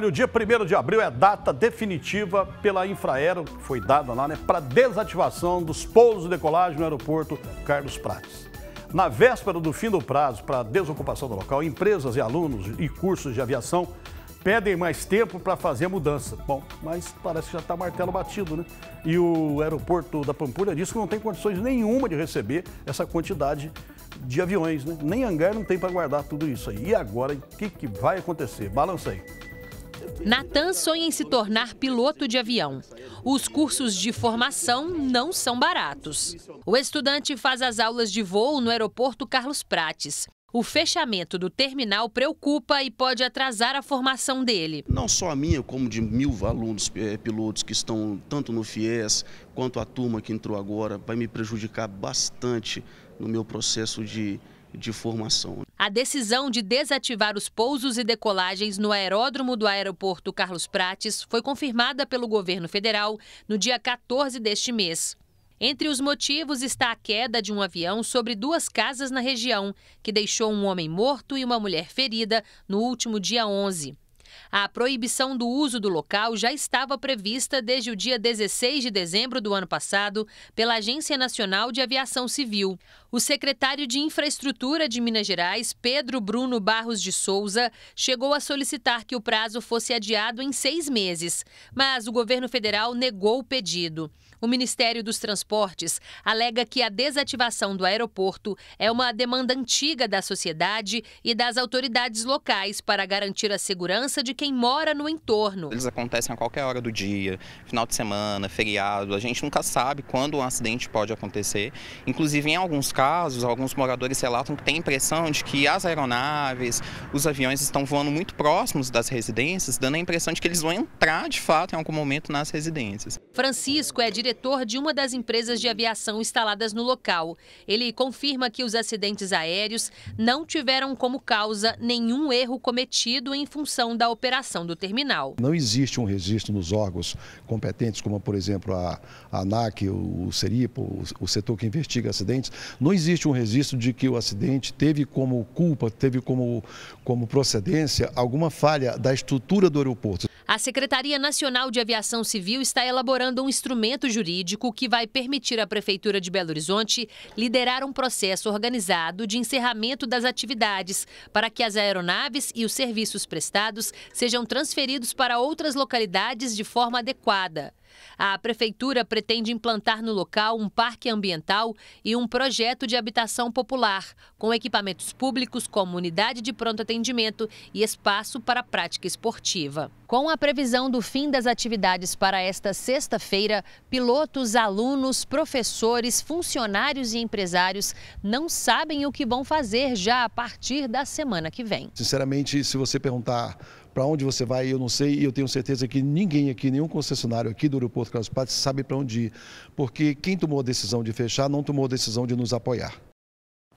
O dia 1 de abril é data definitiva pela Infraero, que foi dada lá, né, para desativação dos pousos de decolagem no aeroporto Carlos Prates. Na véspera do fim do prazo para desocupação do local, empresas e alunos e cursos de aviação pedem mais tempo para fazer a mudança. Bom, mas parece que já está martelo batido, né? E o aeroporto da Pampulha disse que não tem condições nenhuma de receber essa quantidade de aviões, né? Nem hangar não tem para guardar tudo isso aí. E agora, o que, que vai acontecer? Balança aí. Natan sonha em se tornar piloto de avião. Os cursos de formação não são baratos. O estudante faz as aulas de voo no aeroporto Carlos Prates. O fechamento do terminal preocupa e pode atrasar a formação dele. Não só a minha, como de mil alunos eh, pilotos que estão tanto no FIES quanto a turma que entrou agora, vai me prejudicar bastante no meu processo de, de formação a decisão de desativar os pousos e decolagens no aeródromo do aeroporto Carlos Prates foi confirmada pelo governo federal no dia 14 deste mês. Entre os motivos está a queda de um avião sobre duas casas na região, que deixou um homem morto e uma mulher ferida no último dia 11. A proibição do uso do local já estava prevista desde o dia 16 de dezembro do ano passado pela Agência Nacional de Aviação Civil. O secretário de Infraestrutura de Minas Gerais, Pedro Bruno Barros de Souza, chegou a solicitar que o prazo fosse adiado em seis meses, mas o governo federal negou o pedido. O Ministério dos Transportes alega que a desativação do aeroporto é uma demanda antiga da sociedade e das autoridades locais para garantir a segurança segurança de quem mora no entorno. Eles acontecem a qualquer hora do dia, final de semana, feriado. A gente nunca sabe quando um acidente pode acontecer. Inclusive, em alguns casos, alguns moradores relatam que têm a impressão de que as aeronaves, os aviões estão voando muito próximos das residências, dando a impressão de que eles vão entrar de fato em algum momento nas residências. Francisco é diretor de uma das empresas de aviação instaladas no local. Ele confirma que os acidentes aéreos não tiveram como causa nenhum erro cometido em função da operação do terminal. Não existe um registro nos órgãos competentes, como por exemplo a, ANAC, o, o CERIPO, o, o setor que investiga acidentes, não existe um registro de que o acidente teve como culpa, teve como, como procedência alguma falha da estrutura do aeroporto. A Secretaria Nacional de Aviação Civil está elaborando um instrumento jurídico que vai permitir à Prefeitura de Belo Horizonte liderar um processo organizado de encerramento das atividades para que as aeronaves e os serviços prestados sejam transferidos para outras localidades de forma adequada. A prefeitura pretende implantar no local um parque ambiental e um projeto de habitação popular, com equipamentos públicos, como unidade de pronto atendimento e espaço para prática esportiva. Com a previsão do fim das atividades para esta sexta-feira, pilotos, alunos, professores, funcionários e empresários não sabem o que vão fazer já a partir da semana que vem. Sinceramente, se você perguntar para onde você vai, eu não sei, e eu tenho certeza que ninguém aqui, nenhum concessionário aqui do Porto Carlos Paz sabe para onde ir. Porque quem tomou a decisão de fechar não tomou a decisão de nos apoiar.